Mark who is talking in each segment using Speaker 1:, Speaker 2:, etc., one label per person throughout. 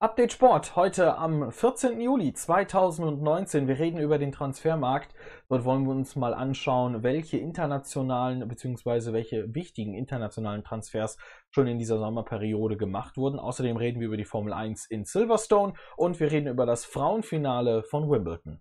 Speaker 1: Update Sport heute am 14. Juli 2019. Wir reden über den Transfermarkt. Dort wollen wir uns mal anschauen, welche internationalen bzw. welche wichtigen internationalen Transfers schon in dieser Sommerperiode gemacht wurden. Außerdem reden wir über die Formel 1 in Silverstone und wir reden über das Frauenfinale von Wimbledon.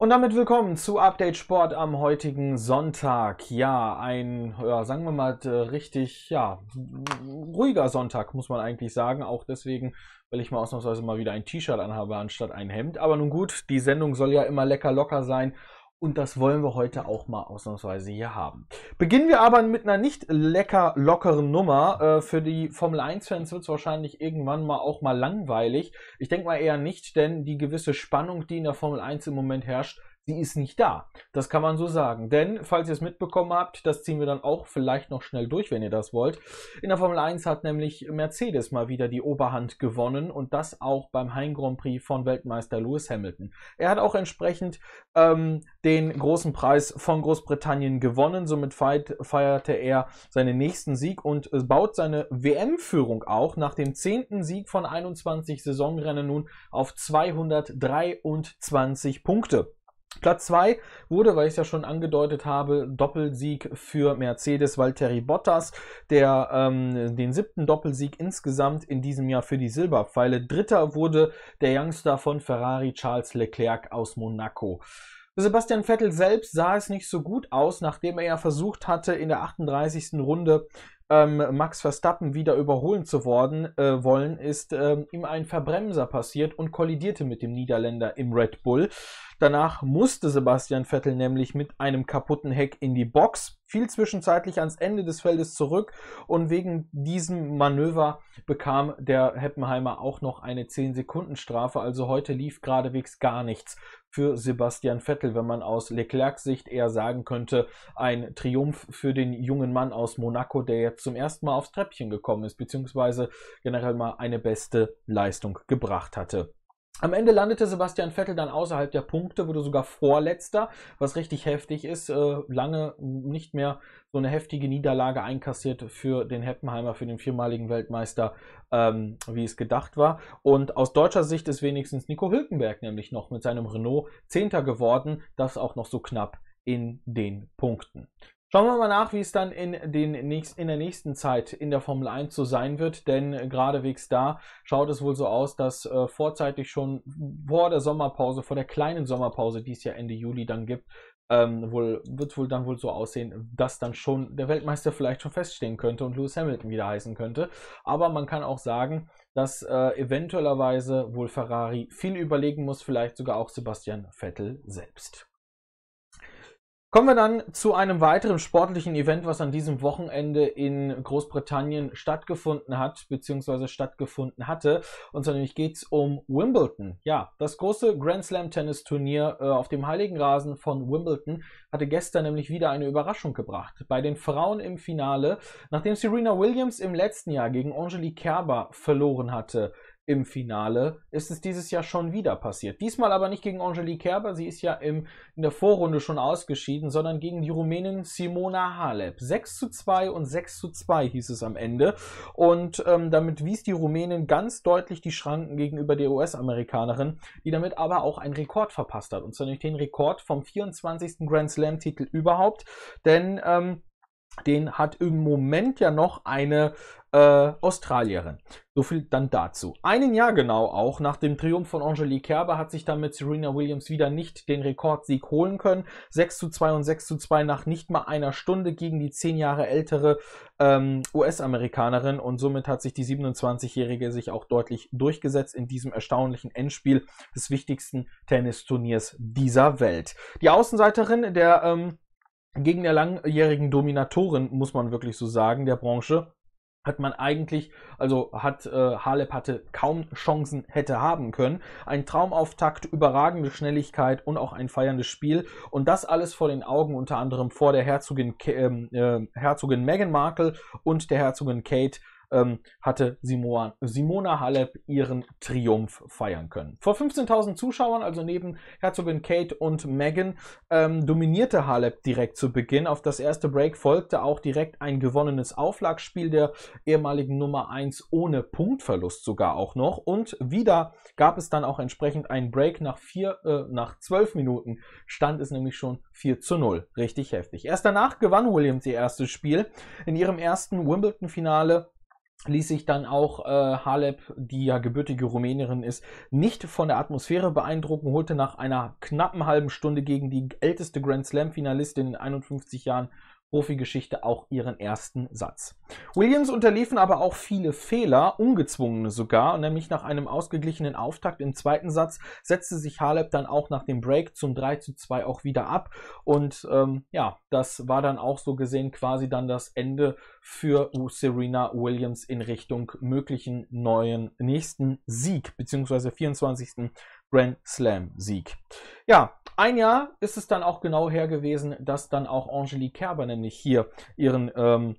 Speaker 1: Und damit willkommen zu Update Sport am heutigen Sonntag. Ja, ein, ja, sagen wir mal, äh, richtig, ja, ruhiger Sonntag, muss man eigentlich sagen. Auch deswegen, weil ich mal ausnahmsweise mal wieder ein T-Shirt anhabe, anstatt ein Hemd. Aber nun gut, die Sendung soll ja immer lecker locker sein. Und das wollen wir heute auch mal ausnahmsweise hier haben. Beginnen wir aber mit einer nicht lecker lockeren Nummer. Äh, für die Formel 1-Fans wird es wahrscheinlich irgendwann mal auch mal langweilig. Ich denke mal eher nicht, denn die gewisse Spannung, die in der Formel 1 im Moment herrscht, die ist nicht da. Das kann man so sagen. Denn, falls ihr es mitbekommen habt, das ziehen wir dann auch vielleicht noch schnell durch, wenn ihr das wollt. In der Formel 1 hat nämlich Mercedes mal wieder die Oberhand gewonnen und das auch beim Heim Grand Prix von Weltmeister Lewis Hamilton. Er hat auch entsprechend ähm, den großen Preis von Großbritannien gewonnen. Somit feierte er seinen nächsten Sieg und äh, baut seine WM-Führung auch nach dem 10. Sieg von 21 Saisonrennen nun auf 223 Punkte. Platz 2 wurde, weil ich es ja schon angedeutet habe, Doppelsieg für Mercedes Valtteri Bottas, der ähm, den siebten Doppelsieg insgesamt in diesem Jahr für die Silberpfeile. Dritter wurde der Youngster von Ferrari Charles Leclerc aus Monaco. Sebastian Vettel selbst sah es nicht so gut aus, nachdem er ja versucht hatte, in der 38. Runde ähm, Max Verstappen wieder überholen zu worden, äh, wollen, ist ähm, ihm ein Verbremser passiert und kollidierte mit dem Niederländer im Red Bull. Danach musste Sebastian Vettel nämlich mit einem kaputten Heck in die Box, fiel zwischenzeitlich ans Ende des Feldes zurück und wegen diesem Manöver bekam der Heppenheimer auch noch eine 10-Sekunden-Strafe. Also heute lief geradewegs gar nichts für Sebastian Vettel, wenn man aus Leclercs Sicht eher sagen könnte, ein Triumph für den jungen Mann aus Monaco, der jetzt zum ersten Mal aufs Treppchen gekommen ist, beziehungsweise generell mal eine beste Leistung gebracht hatte. Am Ende landete Sebastian Vettel dann außerhalb der Punkte, wurde sogar Vorletzter, was richtig heftig ist. Äh, lange nicht mehr so eine heftige Niederlage einkassiert für den Heppenheimer, für den viermaligen Weltmeister, ähm, wie es gedacht war. Und aus deutscher Sicht ist wenigstens Nico Hülkenberg nämlich noch mit seinem Renault Zehnter geworden, das auch noch so knapp in den Punkten. Schauen wir mal nach, wie es dann in, den nächst, in der nächsten Zeit in der Formel 1 so sein wird, denn äh, geradewegs da schaut es wohl so aus, dass äh, vorzeitig schon vor der Sommerpause, vor der kleinen Sommerpause, die es ja Ende Juli dann gibt, ähm, wohl, wird wohl dann wohl so aussehen, dass dann schon der Weltmeister vielleicht schon feststehen könnte und Lewis Hamilton wieder heißen könnte. Aber man kann auch sagen, dass äh, eventuellerweise wohl Ferrari viel überlegen muss, vielleicht sogar auch Sebastian Vettel selbst. Kommen wir dann zu einem weiteren sportlichen Event, was an diesem Wochenende in Großbritannien stattgefunden hat, beziehungsweise stattgefunden hatte. Und zwar nämlich geht es um Wimbledon. Ja, das große Grand Slam Tennis Turnier äh, auf dem heiligen Rasen von Wimbledon hatte gestern nämlich wieder eine Überraschung gebracht. Bei den Frauen im Finale, nachdem Serena Williams im letzten Jahr gegen Angelique Kerber verloren hatte, im Finale ist es dieses Jahr schon wieder passiert. Diesmal aber nicht gegen Angelique Kerber, sie ist ja im, in der Vorrunde schon ausgeschieden, sondern gegen die Rumänin Simona Halep. 6 zu 2 und 6 zu 2 hieß es am Ende. Und ähm, damit wies die Rumänin ganz deutlich die Schranken gegenüber der US-Amerikanerin, die damit aber auch einen Rekord verpasst hat. Und zwar nämlich den Rekord vom 24. Grand Slam-Titel überhaupt. Denn ähm, den hat im Moment ja noch eine äh, Australierin. So viel dann dazu. Einen Jahr genau auch nach dem Triumph von Angelique Kerber hat sich damit Serena Williams wieder nicht den Rekordsieg holen können. 6 zu 2 und 6 zu 2 nach nicht mal einer Stunde gegen die 10 Jahre ältere ähm, US-Amerikanerin und somit hat sich die 27-Jährige sich auch deutlich durchgesetzt in diesem erstaunlichen Endspiel des wichtigsten Tennisturniers dieser Welt. Die Außenseiterin der ähm, gegen der langjährigen Dominatorin, muss man wirklich so sagen, der Branche, hat man eigentlich, also hat äh, Halep hatte kaum Chancen hätte haben können. Ein Traumauftakt, überragende Schnelligkeit und auch ein feierndes Spiel und das alles vor den Augen unter anderem vor der Herzogin, ähm, äh, Herzogin Meghan Markle und der Herzogin Kate ähm, hatte Simona, Simona Halep ihren Triumph feiern können. Vor 15.000 Zuschauern, also neben Herzogin Kate und Megan, ähm, dominierte Halep direkt zu Beginn. Auf das erste Break folgte auch direkt ein gewonnenes Auflagsspiel der ehemaligen Nummer 1 ohne Punktverlust sogar auch noch. Und wieder gab es dann auch entsprechend einen Break nach, vier, äh, nach 12 Minuten. Stand es nämlich schon 4 zu 0. Richtig heftig. Erst danach gewann Williams ihr erstes Spiel. In ihrem ersten Wimbledon-Finale ließ sich dann auch äh, Halep, die ja gebürtige Rumänerin ist, nicht von der Atmosphäre beeindrucken, holte nach einer knappen halben Stunde gegen die älteste Grand Slam-Finalistin in 51 Jahren Profigeschichte auch ihren ersten Satz. Williams unterliefen aber auch viele Fehler, ungezwungene sogar, nämlich nach einem ausgeglichenen Auftakt im zweiten Satz setzte sich Halep dann auch nach dem Break zum 3 zu 2 auch wieder ab und ähm, ja, das war dann auch so gesehen quasi dann das Ende für Serena Williams in Richtung möglichen neuen nächsten Sieg, beziehungsweise 24. Grand Slam-Sieg. Ja, ein Jahr ist es dann auch genau her gewesen, dass dann auch Angelique Kerber nämlich hier ihren ähm,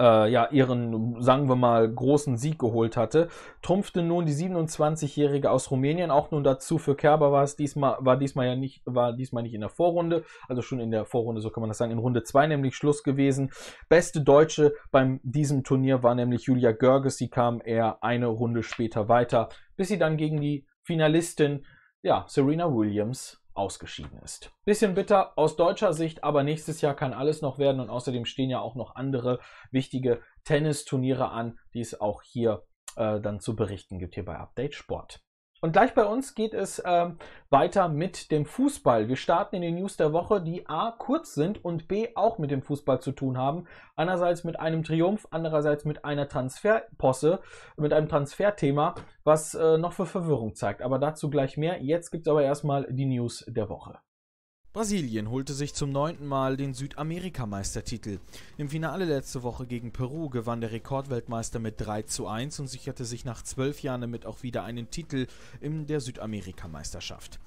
Speaker 1: äh, ja, ihren, sagen wir mal, großen Sieg geholt hatte, trumpfte nun die 27-Jährige aus Rumänien auch nun dazu. Für Kerber war es diesmal, war diesmal ja nicht, war diesmal nicht in der Vorrunde, also schon in der Vorrunde, so kann man das sagen, in Runde 2 nämlich Schluss gewesen. Beste Deutsche beim diesem Turnier war nämlich Julia Görges, sie kam eher eine Runde später weiter, bis sie dann gegen die Finalistin ja, Serena Williams ausgeschieden ist. Bisschen bitter aus deutscher Sicht, aber nächstes Jahr kann alles noch werden und außerdem stehen ja auch noch andere wichtige Tennisturniere an, die es auch hier äh, dann zu berichten gibt hier bei Update Sport. Und gleich bei uns geht es ähm, weiter mit dem Fußball. Wir starten in den News der Woche, die A kurz sind und B auch mit dem Fußball zu tun haben. Einerseits mit einem Triumph, andererseits mit einer Transferposse, mit einem Transferthema, was äh, noch für Verwirrung zeigt. Aber dazu gleich mehr. Jetzt gibt es aber erstmal die News der Woche. Brasilien holte sich zum neunten Mal den Südamerikameistertitel. Im Finale letzte Woche gegen Peru gewann der Rekordweltmeister mit 3 zu 1 und sicherte sich nach zwölf Jahren damit auch wieder einen Titel in der Südamerikameisterschaft.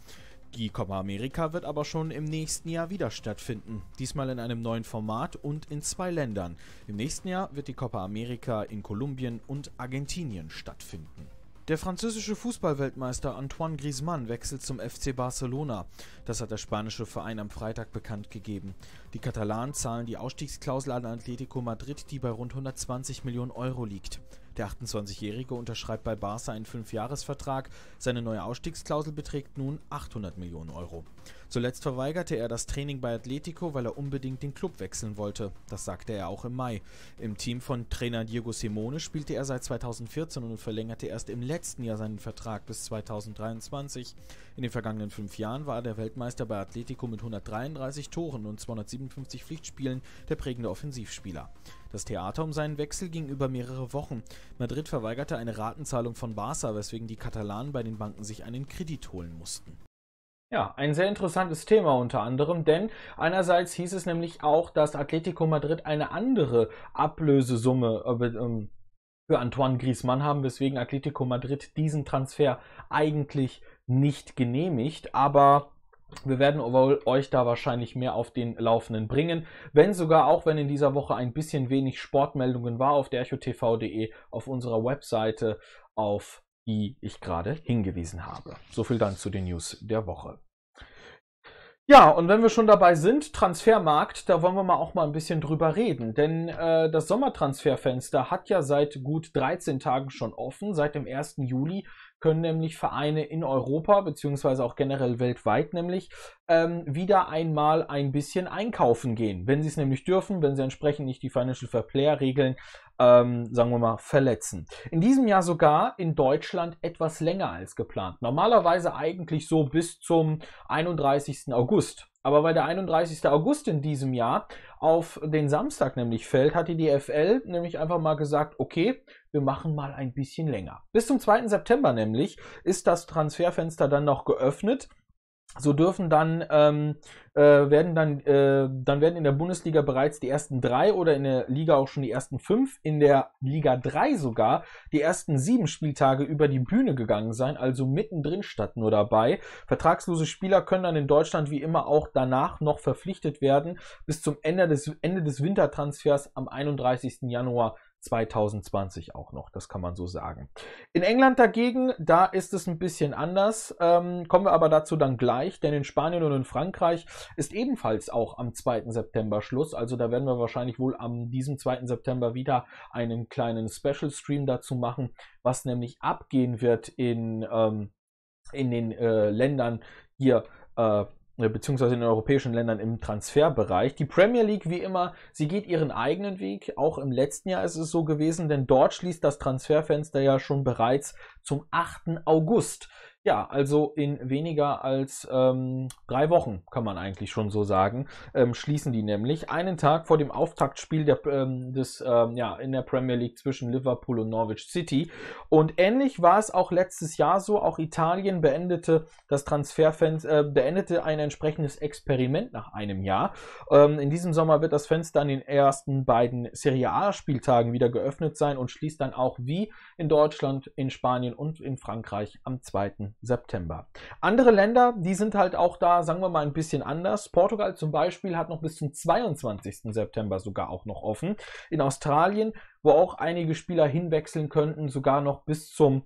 Speaker 1: Die Copa America wird aber schon im nächsten Jahr wieder stattfinden, diesmal in einem neuen Format und in zwei Ländern. Im nächsten Jahr wird die Copa America in Kolumbien und Argentinien stattfinden. Der französische Fußballweltmeister Antoine Griezmann wechselt zum FC Barcelona. Das hat der spanische Verein am Freitag bekannt gegeben. Die Katalanen zahlen die Ausstiegsklausel an Atletico Madrid, die bei rund 120 Millionen Euro liegt. Der 28-Jährige unterschreibt bei Barca einen Fünfjahresvertrag. Seine neue Ausstiegsklausel beträgt nun 800 Millionen Euro. Zuletzt verweigerte er das Training bei Atletico, weil er unbedingt den Club wechseln wollte. Das sagte er auch im Mai. Im Team von Trainer Diego Simone spielte er seit 2014 und verlängerte erst im letzten Jahr seinen Vertrag bis 2023. In den vergangenen fünf Jahren war er der Weltmeister bei Atletico mit 133 Toren und 257 Pflichtspielen der prägende Offensivspieler. Das Theater um seinen Wechsel ging über mehrere Wochen. Madrid verweigerte eine Ratenzahlung von Barca, weswegen die Katalanen bei den Banken sich einen Kredit holen mussten. Ja, ein sehr interessantes Thema unter anderem, denn einerseits hieß es nämlich auch, dass Atletico Madrid eine andere Ablösesumme äh, ähm, für Antoine Griezmann haben, weswegen Atletico Madrid diesen Transfer eigentlich nicht genehmigt. Aber wir werden euch da wahrscheinlich mehr auf den Laufenden bringen. Wenn sogar, auch wenn in dieser Woche ein bisschen wenig Sportmeldungen war, auf der echotv.de, auf unserer Webseite, auf die ich gerade hingewiesen habe. So viel dann zu den News der Woche. Ja, und wenn wir schon dabei sind, Transfermarkt, da wollen wir mal auch mal ein bisschen drüber reden. Denn äh, das Sommertransferfenster hat ja seit gut 13 Tagen schon offen, seit dem 1. Juli können nämlich Vereine in Europa, beziehungsweise auch generell weltweit nämlich, ähm, wieder einmal ein bisschen einkaufen gehen. Wenn sie es nämlich dürfen, wenn sie entsprechend nicht die Financial Fair Player Regeln, ähm, sagen wir mal, verletzen. In diesem Jahr sogar in Deutschland etwas länger als geplant. Normalerweise eigentlich so bis zum 31. August. Aber weil der 31. August in diesem Jahr auf den Samstag nämlich fällt, hat die DFL nämlich einfach mal gesagt, okay, wir machen mal ein bisschen länger. Bis zum 2. September nämlich ist das Transferfenster dann noch geöffnet. So dürfen dann, ähm, äh, werden dann, äh, dann werden in der Bundesliga bereits die ersten drei oder in der Liga auch schon die ersten fünf, in der Liga drei sogar die ersten sieben Spieltage über die Bühne gegangen sein, also mittendrin statt nur dabei. Vertragslose Spieler können dann in Deutschland wie immer auch danach noch verpflichtet werden bis zum Ende des, Ende des Wintertransfers am 31. Januar 2020 auch noch, das kann man so sagen. In England dagegen, da ist es ein bisschen anders, ähm, kommen wir aber dazu dann gleich, denn in Spanien und in Frankreich ist ebenfalls auch am 2. September Schluss, also da werden wir wahrscheinlich wohl am diesem 2. September wieder einen kleinen Special-Stream dazu machen, was nämlich abgehen wird in, ähm, in den äh, Ländern hier äh, äh, beziehungsweise in den europäischen Ländern im Transferbereich. Die Premier League, wie immer, sie geht ihren eigenen Weg. Auch im letzten Jahr ist es so gewesen, denn dort schließt das Transferfenster ja schon bereits zum 8. August. Ja, also in weniger als ähm, drei Wochen, kann man eigentlich schon so sagen, ähm, schließen die nämlich. Einen Tag vor dem Auftaktspiel der, ähm, des, ähm, ja, in der Premier League zwischen Liverpool und Norwich City. Und ähnlich war es auch letztes Jahr so. Auch Italien beendete das Transferfenster, äh, beendete ein entsprechendes Experiment nach einem Jahr. Ähm, in diesem Sommer wird das Fenster an den ersten beiden Serie A-Spieltagen wieder geöffnet sein und schließt dann auch wie in Deutschland, in Spanien und in Frankreich am zweiten. September. Andere Länder, die sind halt auch da, sagen wir mal, ein bisschen anders. Portugal zum Beispiel hat noch bis zum 22. September sogar auch noch offen. In Australien, wo auch einige Spieler hinwechseln könnten, sogar noch bis zum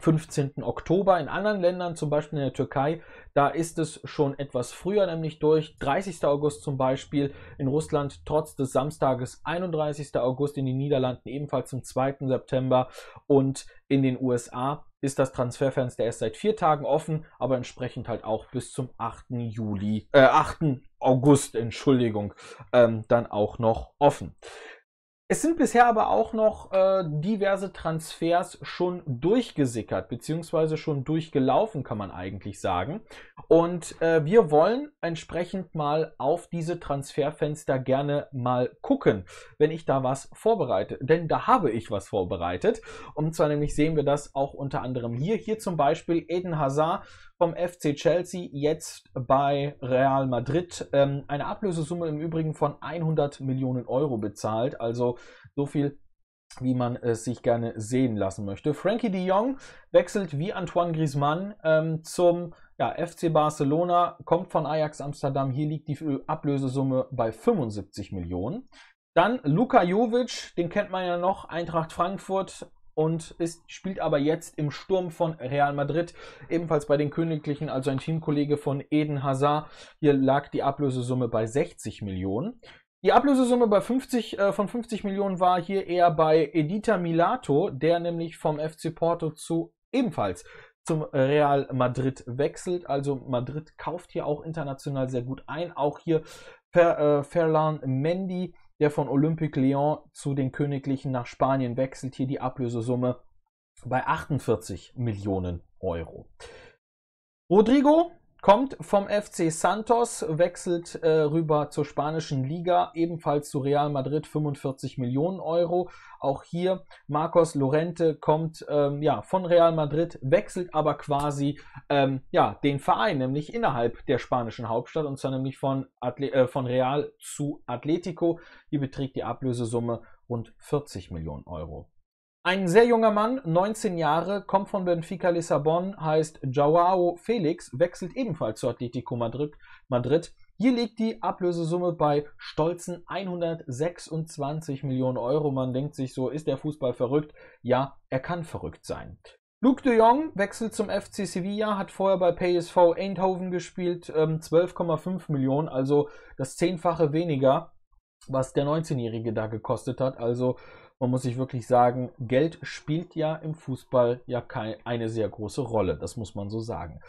Speaker 1: 15. Oktober. In anderen Ländern, zum Beispiel in der Türkei, da ist es schon etwas früher, nämlich durch 30. August zum Beispiel. In Russland trotz des Samstages 31. August, in den Niederlanden ebenfalls zum 2. September und in den USA ist das Transferfenster erst seit vier Tagen offen, aber entsprechend halt auch bis zum 8. Juli, äh, 8. August, Entschuldigung, ähm, dann auch noch offen. Es sind bisher aber auch noch äh, diverse Transfers schon durchgesickert, beziehungsweise schon durchgelaufen, kann man eigentlich sagen. Und äh, wir wollen entsprechend mal auf diese Transferfenster gerne mal gucken, wenn ich da was vorbereite. Denn da habe ich was vorbereitet. Und zwar nämlich sehen wir das auch unter anderem hier. Hier zum Beispiel Eden Hazard vom FC Chelsea jetzt bei Real Madrid. Ähm, eine Ablösesumme im Übrigen von 100 Millionen Euro bezahlt, also so viel wie man es sich gerne sehen lassen möchte. Frankie de Jong wechselt wie Antoine Griezmann ähm, zum ja, FC Barcelona, kommt von Ajax Amsterdam. Hier liegt die Ablösesumme bei 75 Millionen. Dann Luka Jovic, den kennt man ja noch, Eintracht Frankfurt, und ist, spielt aber jetzt im Sturm von Real Madrid, ebenfalls bei den Königlichen, also ein Teamkollege von Eden Hazard. Hier lag die Ablösesumme bei 60 Millionen. Die Ablösesumme bei 50, äh, von 50 Millionen war hier eher bei Edita Milato, der nämlich vom FC Porto zu ebenfalls zum Real Madrid wechselt. Also Madrid kauft hier auch international sehr gut ein. Auch hier Fer, äh, Ferlan Mendy der von Olympique Lyon zu den Königlichen nach Spanien wechselt. Hier die Ablösesumme bei 48 Millionen Euro. Rodrigo Kommt vom FC Santos, wechselt äh, rüber zur spanischen Liga, ebenfalls zu Real Madrid 45 Millionen Euro. Auch hier Marcos Lorente kommt ähm, ja, von Real Madrid, wechselt aber quasi ähm, ja, den Verein, nämlich innerhalb der spanischen Hauptstadt und zwar nämlich von, Atle äh, von Real zu Atletico. Hier beträgt die Ablösesumme rund 40 Millionen Euro. Ein sehr junger Mann, 19 Jahre, kommt von Benfica Lissabon, heißt Joao Felix, wechselt ebenfalls zu Atletico Madrid. Hier liegt die Ablösesumme bei stolzen 126 Millionen Euro. Man denkt sich so, ist der Fußball verrückt? Ja, er kann verrückt sein. Luke de Jong wechselt zum FC Sevilla, hat vorher bei PSV Eindhoven gespielt, 12,5 ähm, Millionen, also das Zehnfache weniger, was der 19-Jährige da gekostet hat. Also man muss sich wirklich sagen, Geld spielt ja im Fußball ja eine sehr große Rolle. Das muss man so sagen.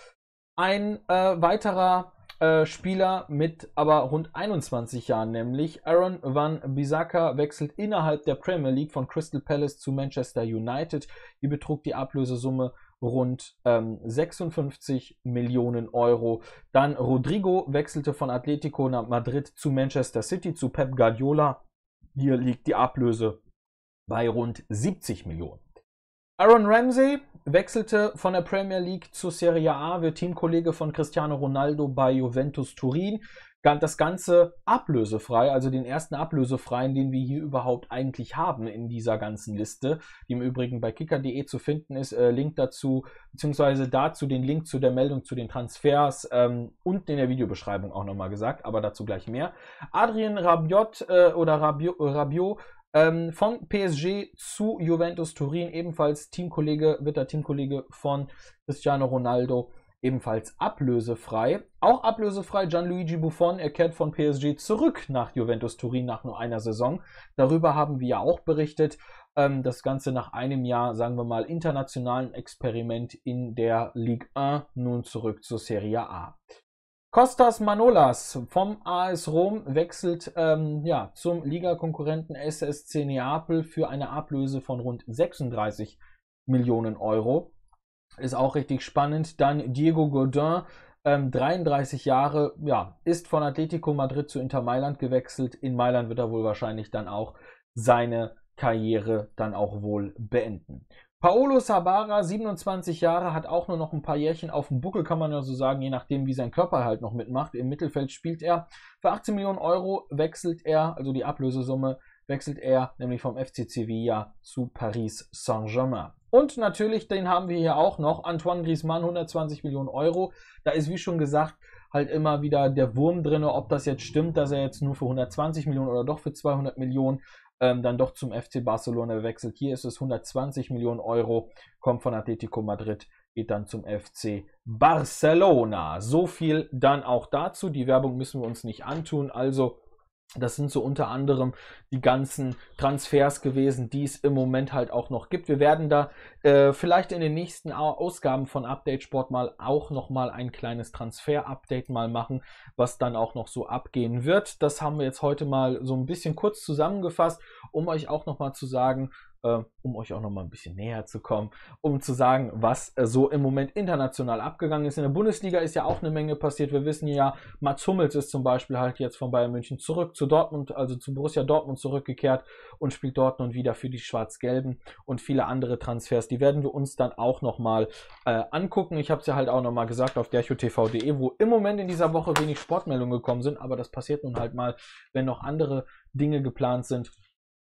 Speaker 1: Ein äh, weiterer äh, Spieler mit aber rund 21 Jahren, nämlich Aaron Van Bissaka, wechselt innerhalb der Premier League von Crystal Palace zu Manchester United. Hier betrug die Ablösesumme rund ähm, 56 Millionen Euro. Dann Rodrigo wechselte von Atletico nach Madrid zu Manchester City zu Pep Guardiola. Hier liegt die Ablöse bei rund 70 Millionen. Aaron Ramsey wechselte von der Premier League zur Serie A, wird Teamkollege von Cristiano Ronaldo bei Juventus Turin. Das Ganze ablösefrei, also den ersten ablösefreien, den wir hier überhaupt eigentlich haben in dieser ganzen Liste, die im Übrigen bei kicker.de zu finden ist. Äh, Link dazu, beziehungsweise dazu den Link zu der Meldung zu den Transfers ähm, und in der Videobeschreibung auch nochmal gesagt, aber dazu gleich mehr. Adrien Rabiot äh, oder Rabiot, Rabiot ähm, von PSG zu Juventus Turin, ebenfalls Teamkollege, wird der Teamkollege von Cristiano Ronaldo, ebenfalls ablösefrei. Auch ablösefrei Gianluigi Buffon, er kehrt von PSG zurück nach Juventus Turin nach nur einer Saison. Darüber haben wir ja auch berichtet. Ähm, das Ganze nach einem Jahr, sagen wir mal, internationalen Experiment in der Ligue 1 nun zurück zur Serie A. Kostas Manolas vom AS Rom wechselt ähm, ja, zum Ligakonkurrenten SSC Neapel für eine Ablöse von rund 36 Millionen Euro. Ist auch richtig spannend. Dann Diego Godin, ähm, 33 Jahre, ja, ist von Atletico Madrid zu Inter Mailand gewechselt. In Mailand wird er wohl wahrscheinlich dann auch seine Karriere dann auch wohl beenden. Paolo Sabara, 27 Jahre, hat auch nur noch ein paar Jährchen auf dem Buckel, kann man ja so sagen, je nachdem, wie sein Körper halt noch mitmacht. Im Mittelfeld spielt er. Für 18 Millionen Euro wechselt er, also die Ablösesumme, wechselt er nämlich vom FC Sevilla zu Paris Saint-Germain. Und natürlich, den haben wir hier auch noch, Antoine Griezmann, 120 Millionen Euro. Da ist, wie schon gesagt, halt immer wieder der Wurm drin, ob das jetzt stimmt, dass er jetzt nur für 120 Millionen oder doch für 200 Millionen ähm, dann doch zum FC Barcelona wechselt. Hier ist es 120 Millionen Euro, kommt von Atletico Madrid, geht dann zum FC Barcelona. So viel dann auch dazu. Die Werbung müssen wir uns nicht antun. Also das sind so unter anderem die ganzen Transfers gewesen, die es im Moment halt auch noch gibt. Wir werden da äh, vielleicht in den nächsten Ausgaben von Update Sport mal auch nochmal ein kleines Transfer-Update mal machen, was dann auch noch so abgehen wird. Das haben wir jetzt heute mal so ein bisschen kurz zusammengefasst, um euch auch nochmal zu sagen, ähm, um euch auch noch mal ein bisschen näher zu kommen, um zu sagen, was äh, so im Moment international abgegangen ist. In der Bundesliga ist ja auch eine Menge passiert. Wir wissen ja, Mats Hummels ist zum Beispiel halt jetzt von Bayern München zurück zu Dortmund, also zu Borussia Dortmund zurückgekehrt und spielt Dortmund wieder für die Schwarz-Gelben und viele andere Transfers. Die werden wir uns dann auch noch mal äh, angucken. Ich habe es ja halt auch noch mal gesagt auf derchotv.de, wo im Moment in dieser Woche wenig Sportmeldungen gekommen sind, aber das passiert nun halt mal, wenn noch andere Dinge geplant sind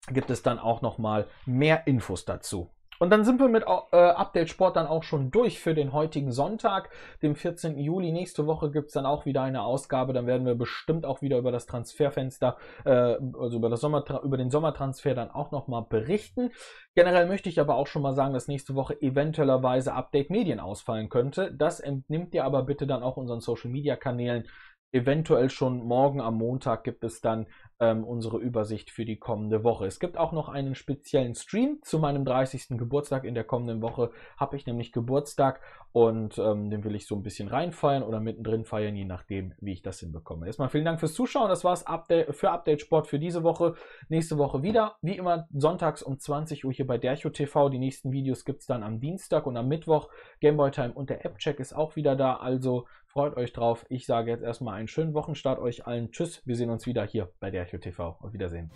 Speaker 1: gibt es dann auch nochmal mehr Infos dazu. Und dann sind wir mit äh, Update Sport dann auch schon durch für den heutigen Sonntag, dem 14. Juli. Nächste Woche gibt es dann auch wieder eine Ausgabe. Dann werden wir bestimmt auch wieder über das Transferfenster, äh, also über, das Sommer, über den Sommertransfer dann auch nochmal berichten. Generell möchte ich aber auch schon mal sagen, dass nächste Woche eventuellerweise Update Medien ausfallen könnte. Das entnimmt ihr aber bitte dann auch unseren Social Media Kanälen eventuell schon morgen am Montag gibt es dann ähm, unsere Übersicht für die kommende Woche. Es gibt auch noch einen speziellen Stream zu meinem 30. Geburtstag. In der kommenden Woche habe ich nämlich Geburtstag und ähm, den will ich so ein bisschen reinfeiern oder mittendrin feiern, je nachdem, wie ich das hinbekomme. Erstmal vielen Dank fürs Zuschauen. Das war's Update, für Update Sport für diese Woche. Nächste Woche wieder, wie immer, sonntags um 20 Uhr hier bei Dercho TV. Die nächsten Videos gibt es dann am Dienstag und am Mittwoch. Gameboy Time und der App-Check ist auch wieder da. Also Freut euch drauf. Ich sage jetzt erstmal einen schönen Wochenstart euch allen. Tschüss. Wir sehen uns wieder hier bei der TV. Auf Wiedersehen.